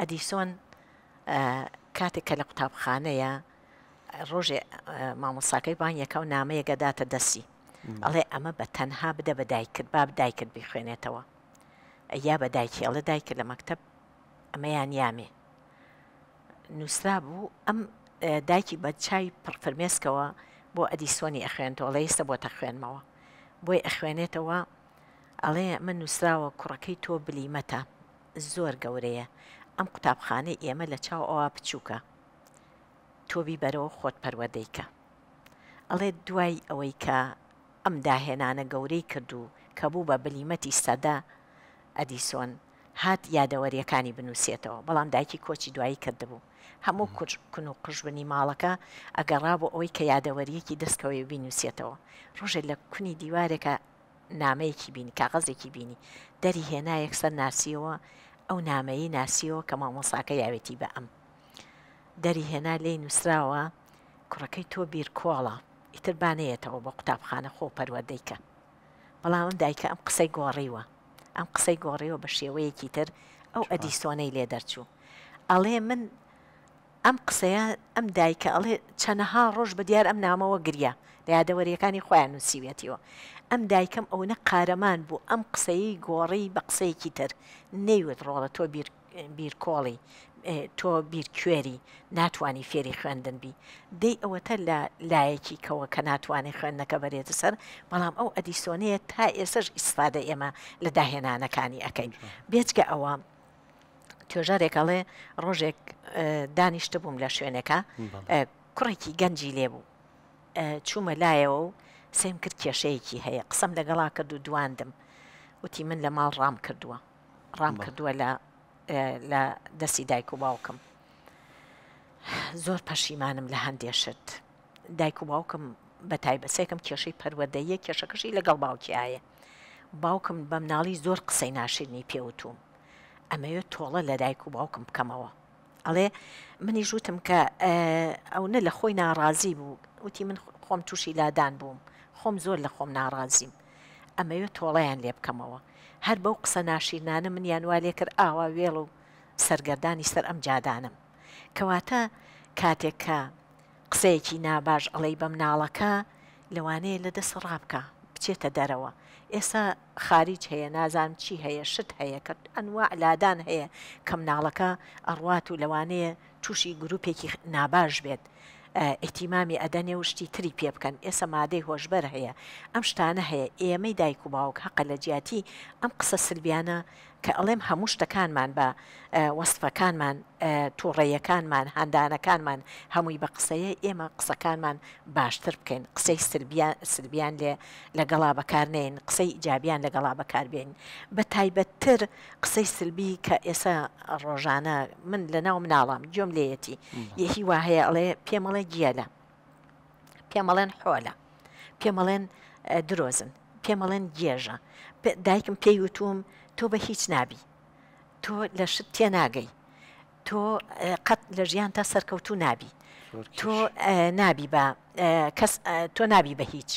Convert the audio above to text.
ئەدیسۆن کاتێک کە لە قوتابخانەیە ڕۆژێ مامۆساکەی بانیەکە و نامەیەگە داتە دەسی ئەڵێ ئەمە بە تەنها بدە بە دایکرد باب دایکرد بخوێنێتەوە یا بە دایکی ئەڵە دایکرد لە مەکتب ئەمەیان یامێ نووسرا بوو ئەم دایکی بە چای پڕفرمێسکەوە بۆ ئەدیسۆنی ئەخوێنتەوە لە ئێستا بۆتە خوێنمەوە بۆی ئەخوێنێتەوە ئەڵێ من نووسراوە کوڕەکەی تۆ بلیمەتە زۆر گەورەیە ئەم قوتابخانەی ئێمە لە چاو ئەوە بچووکە تۆبی بەرەوە خۆت پەروەدەیکە ئەڵێ دوای ئەوەی کە ئەم داهێنانە گەورەی کردو کە بوو بە بلیمەتی سەدا ئەدیسۆن هات یادەوەریەکانی بنووسێتەوە بەڵام دایکی کۆچی دوایی کردبوو هەموو کون و قژبنی ماڵەکە ئەگەڕا بۆ ئەوی کە یادەوەریەکی دەستکەوەی بینوسێتەوە ڕۆژێک لە کونی دیوارێکە نامەیەکی بینی کاغەزێکی بینی دەری هێنایەک سەر ناسیەوە ئەو نامەیە ناسیەوە کە مامۆساکە یاوێتی بە ئەم دەری هێنا لێی نووسراوە کوڕەکەی تۆ بیرکۆڵە ئیتر بانەیەتەوە بە قوتابخانە خۆ پەروەدەیکە بەڵام ئەم دایکە ئەم قسەی گۆڕیوە ئەم قسەی گۆڕیەوە بە شێوەیەکی تر ئەو ئەدیسۆنەی لێ دەرچوو ئەڵێ من ئەم قسەیە ئەم دایکە ئەڵێ چەنەها ڕۆژ بە دیار ئەم نامەوە گریا لە یادەوەریەکانی خۆیان نووسیوێتیەوە ئەم دایکەم ئەوەنە قارەمان بوو ئەم قسەی گۆڕی بە قسەیەکی تر نەیوت ڕۆڵە تۆ بیرکۆڵی تۆ بیرکوێری ناتوانانی فێری خوێندنبی دەی ئەوەتە لە لایەکی کەوە کە ناتوانێت خوێندنەکە بەرێتە سەر بەڵام ئەو ئەدیسۆنەیە تا ئێسش ئیسفادە ئێمە لە داهێنانەکانی ئەەکەین بێچکە ئەوە توێژارێکڵێ ڕۆژێک دانیشتە بووم لە شوێنەکە کوڕێکی گەنجی لێبوو چوومە لایەوە و سێم کرد کێشەیەکی هەیە قسەم لەگەڵا کرد و دواندم وتی من لە ماڵ ڕام کردووە ڕام کردووە لە لە دەستی دایک و باوکم زۆر پەشیمانم لە هەندێشت دایک و باوکم بە تایبەسێکم کێشەی پەروەدەیە کێشەکەشی لەگەڵ باوکی ئاە باوکم بەم ناڵی زۆر قسەی ناشرنی پێوتوم ئەمەوێت تۆڵە لە دایک و باوکم بکەمەوە ئەڵێ منی ژوتم کە ئەو نە لە خۆی ناڕازی بوو وتی من خۆم تووشی لادان بووم خۆم زۆر لە خۆم ناڕازیم ئەمەوێت تۆڵەیان لێ بکەمەوە هەر بەو قسە ناشیرنانە من یانوالێ کرد ئاوا وێڵ و سەرگەردانی سەر ئەم جادانم کەواتە کاتێکە قسەیەکی ناباش ئەڵەی بەم ناڵەکە لەوانەیە لەدەست ڕابکە بچێتە دەرەوە ئێستا خارج هەیە نازانم چی هەیە شت هەیە کە ئەنوا ئەلادان هەیە کە مناڵەکە ئەڕوات و لەوانەیە تووشی گرروپێکی ناباش بێت. ئەتیمامی ئەدەنێ و شتی تری پێ بکەن ئێسە مادەی هۆشبەر هەیە ئەم شتانە هەیە ئێمەی دایک و باوک حەقە لە جیاتی ئەم قسە سربیانە کە ئەڵێم هەموو شتەکانمان بە وەستفەکانمان تووڕێیەکانمان هەندانەکانمان هەمووی بە قسەیە ئێمە قسەکانمان باشتر بکەین قسەی سربیان لێ لەگەڵا بەکارنێن قسەی ئیجابیان لەگەڵا بەکاربێن بە تایبەتتر قسەی سلبی کە ئێسا ڕۆژانە من لە ناو مناڵام جۆم لێەتی یەهی وا هەیە ئەڵێ پێمەڵێ گیەلە پێمەڵێن حۆلە پێمەڵێن درۆزن پێمەڵێن گێژە دایکم پێی وتوم تۆ بە هیچ نابی تۆ لە شت تێناگەی تۆ قەت لە ژیان تا سەرکەوتو نابی تۆ نابی بە کەس تۆ نابی بە هیچ.